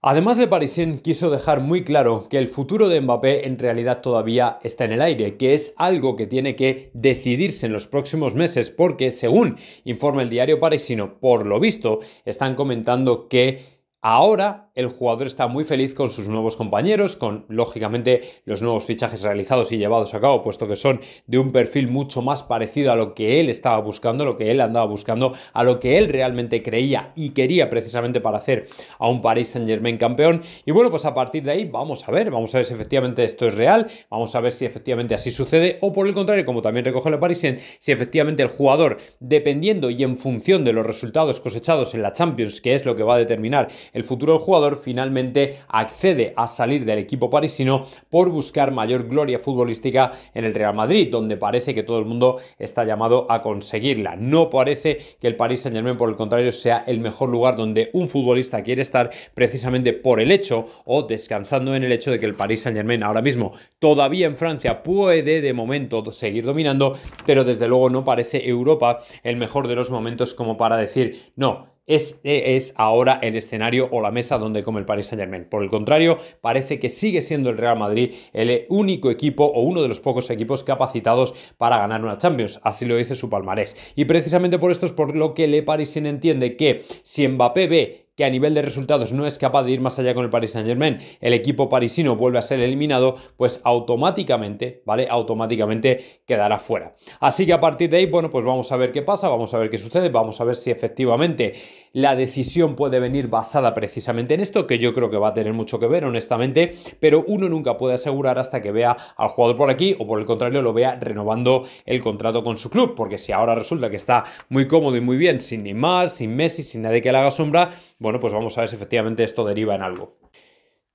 Además, Le Parisien quiso dejar muy claro que el futuro de Mbappé en realidad todavía está en el aire, que es algo que tiene que decidirse en los próximos meses, porque según informa el diario parisino, por lo visto, están comentando que ahora el jugador está muy feliz con sus nuevos compañeros, con lógicamente los nuevos fichajes realizados y llevados a cabo, puesto que son de un perfil mucho más parecido a lo que él estaba buscando, lo que él andaba buscando, a lo que él realmente creía y quería precisamente para hacer a un Paris Saint Germain campeón. Y bueno, pues a partir de ahí vamos a ver, vamos a ver si efectivamente esto es real, vamos a ver si efectivamente así sucede, o por el contrario, como también recoge la Parisien, si efectivamente el jugador, dependiendo y en función de los resultados cosechados en la Champions, que es lo que va a determinar el futuro del jugador, finalmente accede a salir del equipo parisino por buscar mayor gloria futbolística en el Real Madrid, donde parece que todo el mundo está llamado a conseguirla. No parece que el Paris Saint Germain, por el contrario, sea el mejor lugar donde un futbolista quiere estar precisamente por el hecho o descansando en el hecho de que el Paris Saint Germain ahora mismo todavía en Francia puede de momento seguir dominando, pero desde luego no parece Europa el mejor de los momentos como para decir, no, este es ahora el escenario o la mesa donde come el Paris Saint Germain. Por el contrario, parece que sigue siendo el Real Madrid el único equipo o uno de los pocos equipos capacitados para ganar una Champions. Así lo dice su palmarés. Y precisamente por esto es por lo que Le Parisien entiende que si Mbappé ve que a nivel de resultados no es capaz de ir más allá con el Paris Saint Germain, el equipo parisino vuelve a ser eliminado, pues automáticamente, ¿vale? Automáticamente quedará fuera. Así que a partir de ahí, bueno, pues vamos a ver qué pasa, vamos a ver qué sucede, vamos a ver si efectivamente la decisión puede venir basada precisamente en esto, que yo creo que va a tener mucho que ver, honestamente, pero uno nunca puede asegurar hasta que vea al jugador por aquí o por el contrario lo vea renovando el contrato con su club, porque si ahora resulta que está muy cómodo y muy bien, sin ni más, sin Messi, sin nadie que le haga sombra, bueno, pues vamos a ver si efectivamente esto deriva en algo.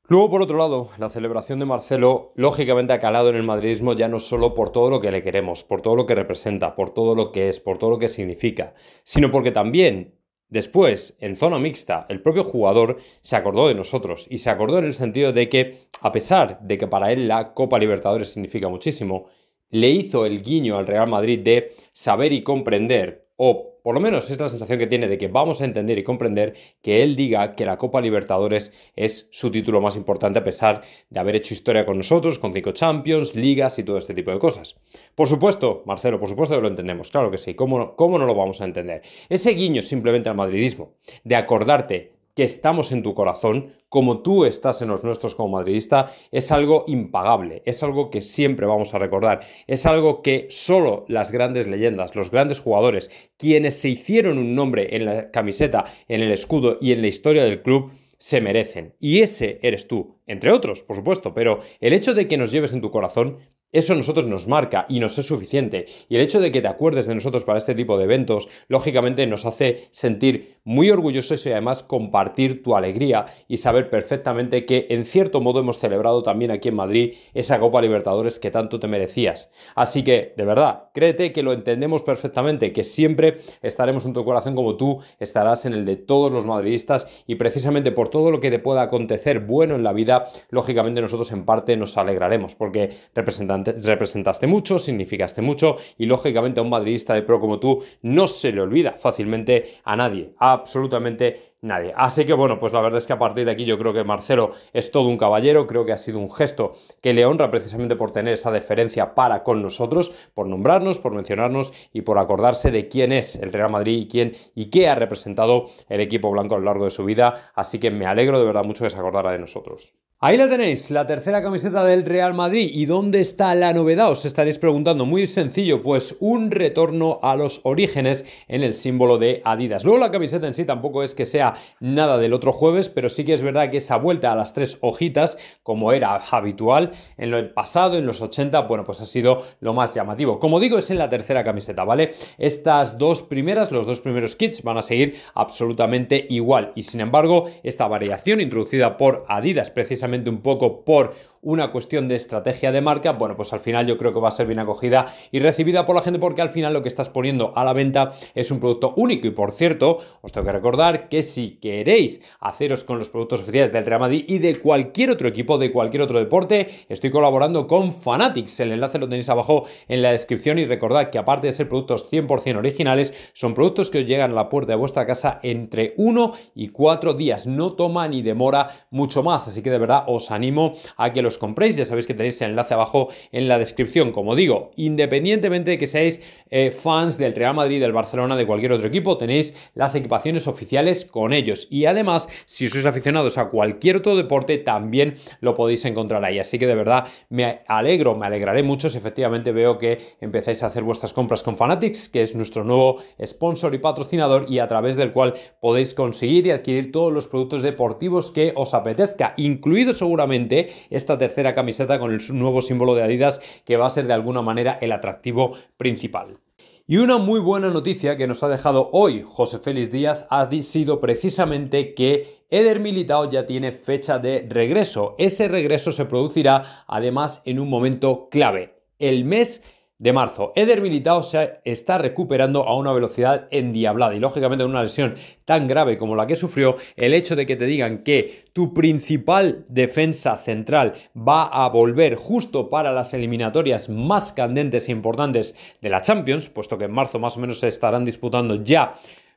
Luego, por otro lado, la celebración de Marcelo lógicamente ha calado en el madridismo ya no solo por todo lo que le queremos, por todo lo que representa, por todo lo que es, por todo lo que significa, sino porque también Después, en zona mixta, el propio jugador se acordó de nosotros y se acordó en el sentido de que, a pesar de que para él la Copa Libertadores significa muchísimo, le hizo el guiño al Real Madrid de saber y comprender o por lo menos es la sensación que tiene de que vamos a entender y comprender que él diga que la Copa Libertadores es su título más importante a pesar de haber hecho historia con nosotros, con cinco Champions, ligas y todo este tipo de cosas. Por supuesto, Marcelo, por supuesto que lo entendemos, claro que sí, ¿cómo cómo no lo vamos a entender? Ese guiño simplemente al madridismo, de acordarte que estamos en tu corazón, como tú estás en los nuestros como madridista, es algo impagable, es algo que siempre vamos a recordar, es algo que solo las grandes leyendas, los grandes jugadores, quienes se hicieron un nombre en la camiseta, en el escudo y en la historia del club, se merecen. Y ese eres tú, entre otros, por supuesto, pero el hecho de que nos lleves en tu corazón eso a nosotros nos marca y nos es suficiente. Y el hecho de que te acuerdes de nosotros para este tipo de eventos, lógicamente nos hace sentir muy orgullosos y además compartir tu alegría y saber perfectamente que en cierto modo hemos celebrado también aquí en Madrid esa Copa Libertadores que tanto te merecías. Así que, de verdad, créete que lo entendemos perfectamente, que siempre estaremos en tu corazón como tú estarás en el de todos los madridistas y precisamente por todo lo que te pueda acontecer bueno en la vida, lógicamente nosotros en parte nos alegraremos porque representando representaste mucho, significaste mucho y lógicamente a un madridista de pro como tú no se le olvida fácilmente a nadie, absolutamente nadie. Así que bueno, pues la verdad es que a partir de aquí yo creo que Marcelo es todo un caballero, creo que ha sido un gesto que le honra precisamente por tener esa deferencia para con nosotros, por nombrarnos, por mencionarnos y por acordarse de quién es el Real Madrid y quién y qué ha representado el equipo blanco a lo largo de su vida. Así que me alegro de verdad mucho que se acordara de nosotros. Ahí la tenéis, la tercera camiseta del Real Madrid. ¿Y dónde está la novedad? Os estaréis preguntando. Muy sencillo, pues un retorno a los orígenes en el símbolo de Adidas. Luego la camiseta en sí tampoco es que sea nada del otro jueves, pero sí que es verdad que esa vuelta a las tres hojitas, como era habitual en lo pasado, en los 80, bueno, pues ha sido lo más llamativo. Como digo, es en la tercera camiseta, ¿vale? Estas dos primeras, los dos primeros kits van a seguir absolutamente igual. Y sin embargo, esta variación introducida por Adidas precisamente un poco por una cuestión de estrategia de marca, bueno, pues al final yo creo que va a ser bien acogida y recibida por la gente porque al final lo que estás poniendo a la venta es un producto único. Y por cierto, os tengo que recordar que si queréis haceros con los productos oficiales del Real Madrid y de cualquier otro equipo, de cualquier otro deporte, estoy colaborando con Fanatics. El enlace lo tenéis abajo en la descripción y recordad que aparte de ser productos 100% originales, son productos que os llegan a la puerta de vuestra casa entre 1 y 4 días. No toma ni demora mucho más. Así que de verdad os animo a que los compréis. Ya sabéis que tenéis el enlace abajo en la descripción. Como digo, independientemente de que seáis eh, fans del Real Madrid, del Barcelona, de cualquier otro equipo, tenéis las equipaciones oficiales con ellos. Y además, si sois aficionados a cualquier otro deporte, también lo podéis encontrar ahí. Así que de verdad me alegro, me alegraré mucho si efectivamente veo que empezáis a hacer vuestras compras con Fanatics, que es nuestro nuevo sponsor y patrocinador y a través del cual podéis conseguir y adquirir todos los productos deportivos que os apetezca, incluido seguramente esta tercera camiseta con el nuevo símbolo de Adidas que va a ser de alguna manera el atractivo principal. Y una muy buena noticia que nos ha dejado hoy José Félix Díaz ha sido precisamente que Eder Militao ya tiene fecha de regreso. Ese regreso se producirá además en un momento clave, el mes de marzo. Eder Militao se está recuperando a una velocidad endiablada y lógicamente en una lesión tan grave como la que sufrió, el hecho de que te digan que tu principal defensa central va a volver justo para las eliminatorias más candentes e importantes de la Champions, puesto que en marzo más o menos se estarán disputando ya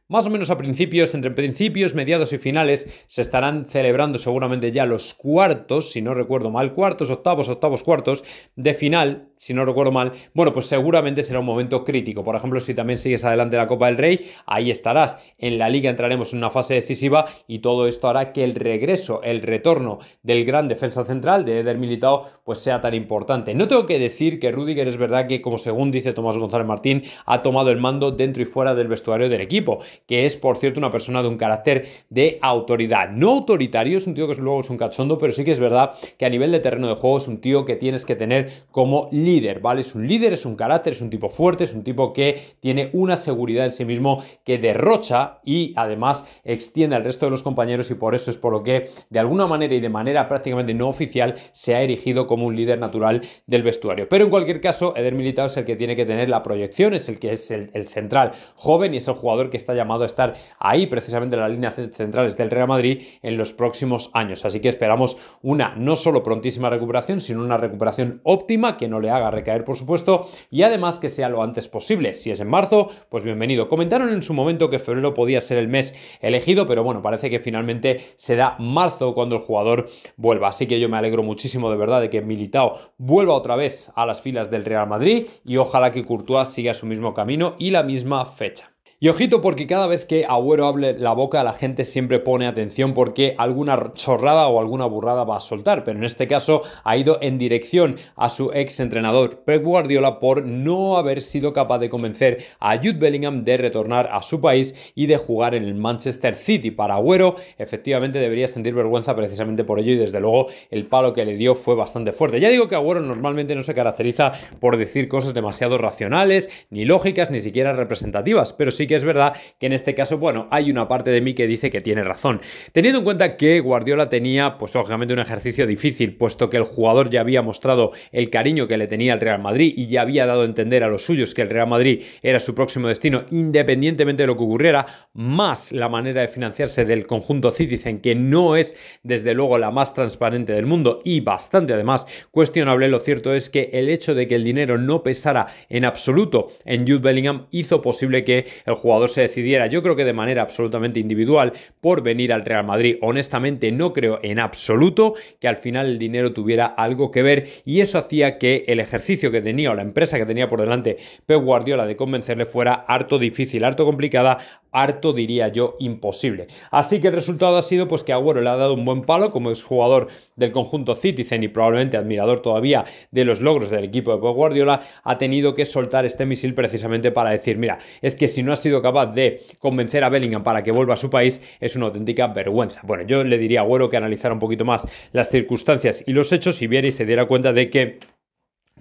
más o menos a principios, entre principios, mediados y finales, se estarán celebrando seguramente ya los cuartos, si no recuerdo mal, cuartos, octavos, octavos, cuartos de final si no recuerdo mal, bueno, pues seguramente será un momento crítico. Por ejemplo, si también sigues adelante la Copa del Rey, ahí estarás. En la liga entraremos en una fase decisiva y todo esto hará que el regreso, el retorno del gran defensa central de Eder Militao, pues sea tan importante. No tengo que decir que Rudiger es verdad que, como según dice Tomás González Martín, ha tomado el mando dentro y fuera del vestuario del equipo, que es, por cierto, una persona de un carácter de autoridad. No autoritario, es un tío que luego es un cachondo, pero sí que es verdad que a nivel de terreno de juego es un tío que tienes que tener como líder, ¿vale? Es un líder, es un carácter, es un tipo fuerte, es un tipo que tiene una seguridad en sí mismo que derrocha y además extiende al resto de los compañeros y por eso es por lo que de alguna manera y de manera prácticamente no oficial se ha erigido como un líder natural del vestuario. Pero en cualquier caso, Eder Militao es el que tiene que tener la proyección, es el que es el, central joven y es el jugador que está llamado a estar ahí precisamente en las líneas centrales del Real Madrid en los próximos años. Así que esperamos una no solo prontísima recuperación, sino una recuperación óptima que no le ha haga recaer, por supuesto, y además que sea lo antes posible. Si es en marzo, pues bienvenido. Comentaron en su momento que febrero podía ser el mes elegido, pero bueno, parece que finalmente será marzo cuando el jugador vuelva. Así que yo me alegro muchísimo de verdad de que Militao vuelva otra vez a las filas del Real Madrid y ojalá que Courtois siga su mismo camino y la misma fecha. Y ojito porque cada vez que Agüero hable la boca la gente siempre pone atención porque alguna chorrada o alguna burrada va a soltar, pero en este caso ha ido en dirección a su ex entrenador Pep Guardiola por no haber sido capaz de convencer a Jude Bellingham de retornar a su país y de jugar en el Manchester City. Para Agüero efectivamente debería sentir vergüenza precisamente por ello y desde luego el palo que le dio fue bastante fuerte. Ya digo que Agüero normalmente no se caracteriza por decir cosas demasiado racionales, ni lógicas, ni siquiera representativas, pero sí que es verdad que en este caso, bueno, hay una parte de mí que dice que tiene razón. Teniendo en cuenta que Guardiola tenía, pues lógicamente, un ejercicio difícil, puesto que el jugador ya había mostrado el cariño que le tenía al Real Madrid y ya había dado a entender a los suyos que el Real Madrid era su próximo destino, independientemente de lo que ocurriera, más la manera de financiarse del conjunto Citizen, que no es desde luego la más transparente del mundo y bastante además cuestionable, lo cierto es que el hecho de que el dinero no pesara en absoluto en Jude Bellingham hizo posible que el jugador se decidiera, yo creo que de manera absolutamente individual, por venir al Real Madrid. Honestamente, no creo en absoluto que al final el dinero tuviera algo que ver y eso hacía que el ejercicio que tenía o la empresa que tenía por delante Pep Guardiola de convencerle fuera harto difícil, harto complicada, harto, diría yo, imposible. Así que el resultado ha sido pues que Agüero le ha dado un buen palo como es jugador del conjunto Citizen y probablemente admirador todavía de los logros del equipo de Guardiola, ha tenido que soltar este misil precisamente para decir, mira, es que si no ha sido capaz de convencer a Bellingham para que vuelva a su país, es una auténtica vergüenza. Bueno, yo le diría a Agüero que analizara un poquito más las circunstancias y los hechos y viera y se diera cuenta de que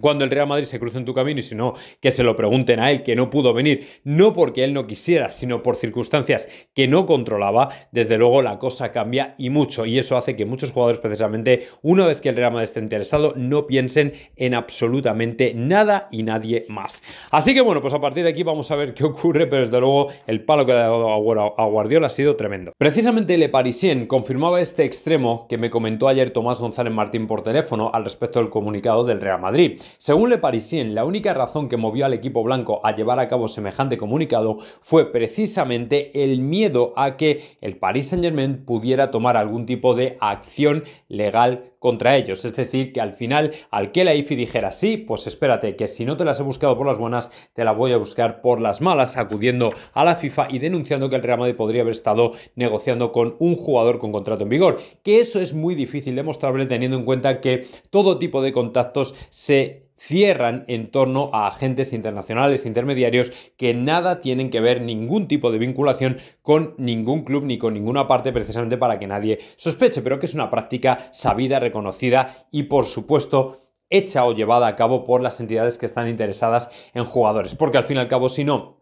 cuando el Real Madrid se cruce en tu camino y si no, que se lo pregunten a él, que no pudo venir, no porque él no quisiera, sino por circunstancias que no controlaba, desde luego la cosa cambia y mucho. Y eso hace que muchos jugadores precisamente, una vez que el Real Madrid esté interesado, no piensen en absolutamente nada y nadie más. Así que bueno, pues a partir de aquí vamos a ver qué ocurre, pero desde luego el palo que ha dado a Guardiola ha sido tremendo. Precisamente Le Parisien confirmaba este extremo que me comentó ayer Tomás González Martín por teléfono al respecto del comunicado del Real Madrid. Según Le Parisien, la única razón que movió al equipo blanco a llevar a cabo semejante comunicado fue precisamente el miedo a que el Paris Saint-Germain pudiera tomar algún tipo de acción legal contra ellos. Es decir, que al final al que la IFI dijera sí, pues espérate, que si no te las he buscado por las buenas, te las voy a buscar por las malas, acudiendo a la FIFA y denunciando que el Real Madrid podría haber estado negociando con un jugador con contrato en vigor. Que eso es muy difícil demostrable teniendo en cuenta que todo tipo de contactos se cierran en torno a agentes internacionales intermediarios que nada tienen que ver, ningún tipo de vinculación con ningún club ni con ninguna parte precisamente para que nadie sospeche, pero que es una práctica sabida, reconocida y por supuesto hecha o llevada a cabo por las entidades que están interesadas en jugadores. Porque al fin y al cabo, si no,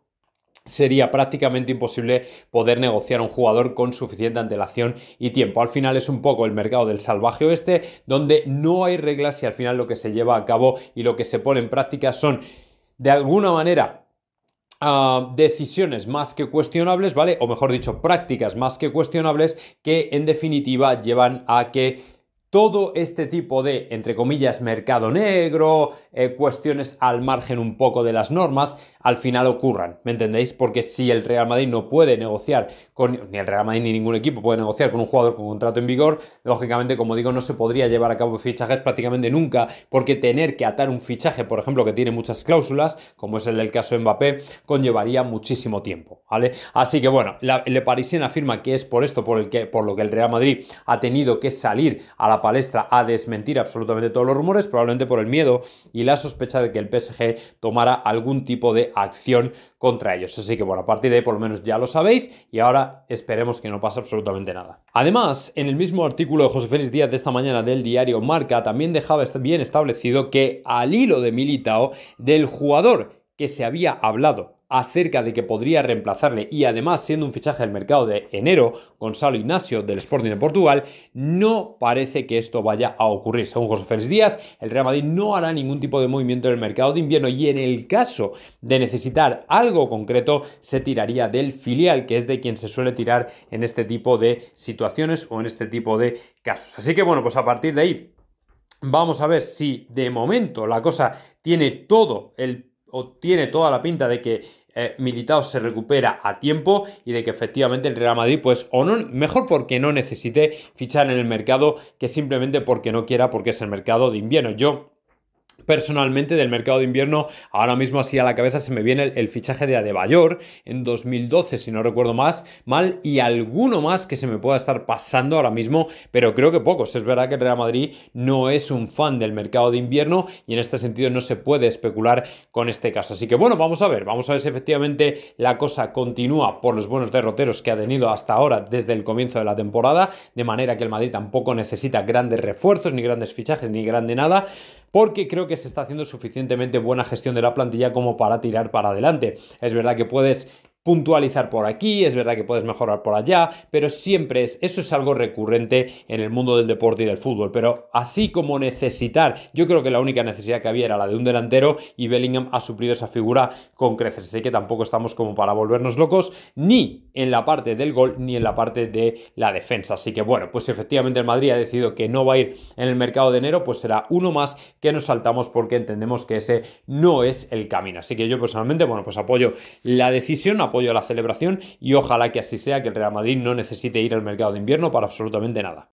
sería prácticamente imposible poder negociar un jugador con suficiente antelación y tiempo. Al final es un poco el mercado del salvaje oeste, donde no hay reglas y al final lo que se lleva a cabo y lo que se pone en práctica son, de alguna manera, ah, decisiones más que cuestionables, ¿vale? O mejor dicho, prácticas más que cuestionables que en definitiva llevan a que todo este tipo de, entre comillas, mercado negro, eh, cuestiones al margen un poco de las normas, al final ocurran, ¿me entendéis? Porque si el Real Madrid no puede negociar con, ni el Real Madrid ni ningún equipo puede negociar con un jugador con contrato en vigor, lógicamente, como digo, no se podría llevar a cabo fichajes prácticamente nunca, porque tener que atar un fichaje, por ejemplo, que tiene muchas cláusulas, como es el del caso Mbappé, conllevaría muchísimo tiempo, ¿vale? Así que bueno, Le Parisien afirma que es por esto por, el que, por lo que el Real Madrid ha tenido que salir a la palestra a desmentir absolutamente todos los rumores, probablemente por el miedo y la sospecha de que el PSG tomara algún tipo de acción contra ellos. Así que bueno, a partir de ahí por lo menos ya lo sabéis y ahora esperemos que no pase absolutamente nada. Además, en el mismo artículo de José Félix Díaz de esta mañana del diario Marca también dejaba bien establecido que al hilo de Militao del jugador que se había hablado acerca de que podría reemplazarle y además siendo un fichaje del mercado de enero, Gonzalo Ignacio del Sporting de Portugal, no parece que esto vaya a ocurrir. Según José Félix Díaz, el Real Madrid no hará ningún tipo de movimiento en el mercado de invierno y en el caso de necesitar algo concreto, se tiraría del filial, que es de quien se suele tirar en este tipo de situaciones o en este tipo de casos. Así que bueno, pues a partir de ahí... Vamos a ver si de momento la cosa tiene todo el o tiene toda la pinta de que eh, Militao se recupera a tiempo y de que efectivamente el Real Madrid, pues, o no, mejor porque no necesite fichar en el mercado que simplemente porque no quiera, porque es el mercado de invierno. Yo Personalmente, del mercado de invierno, ahora mismo así a la cabeza se me viene el, fichaje de Adebayor en 2012, si no recuerdo más mal, y alguno más que se me pueda estar pasando ahora mismo, pero creo que pocos. Es verdad que el Real Madrid no es un fan del mercado de invierno y en este sentido no se puede especular con este caso. Así que bueno, vamos a ver, vamos a ver si efectivamente la cosa continúa por los buenos derroteros que ha tenido hasta ahora desde el comienzo de la temporada, de manera que el Madrid tampoco necesita grandes refuerzos, ni grandes fichajes, ni grande nada porque creo que se está haciendo suficientemente buena gestión de la plantilla como para tirar para adelante. Es verdad que puedes puntualizar por aquí, es verdad que puedes mejorar por allá, pero siempre es, eso es algo recurrente en el mundo del deporte y del fútbol, pero así como necesitar, yo creo que la única necesidad que había era la de un delantero y Bellingham ha suplido esa figura con creces, así que tampoco estamos como para volvernos locos, ni en la parte del gol, ni en la parte de la defensa, así que bueno, pues efectivamente el Madrid ha decidido que no va a ir en el mercado de enero, pues será uno más que nos saltamos porque entendemos que ese no es el camino, así que yo personalmente, bueno, pues apoyo la decisión, apoyo a la celebración y ojalá que así sea, que el Real Madrid no necesite ir al mercado de invierno para absolutamente nada.